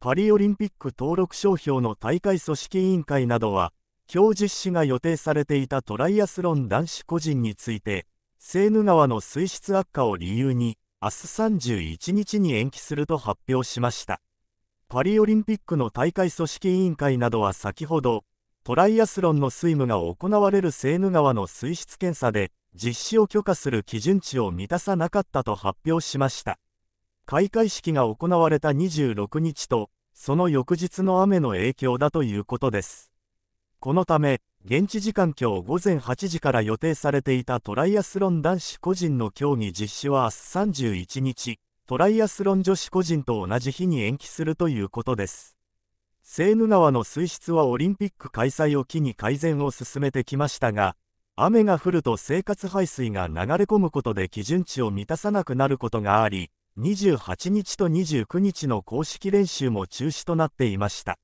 パリオリンピック登録商標の大会組織委員会などは、今日実施が予定されていたトライアスロン男子個人について、セーヌ川の水質悪化を理由に、明日31日に延期すると発表しました。パリオリンピックの大会組織委員会などは先ほど、トライアスロンのスイムが行われるセーヌ川の水質検査で、実施を許可する基準値を満たさなかったと発表しました。開会式が行われた26日と、その翌日の雨の影響だということです。このため、現地時間今日午前8時から予定されていたトライアスロン男子個人の競技実施は明日31日、トライアスロン女子個人と同じ日に延期するということです。セーヌ川の水質はオリンピック開催を機に改善を進めてきましたが、雨が降ると生活排水が流れ込むことで基準値を満たさなくなることがあり、28日と29日の公式練習も中止となっていました。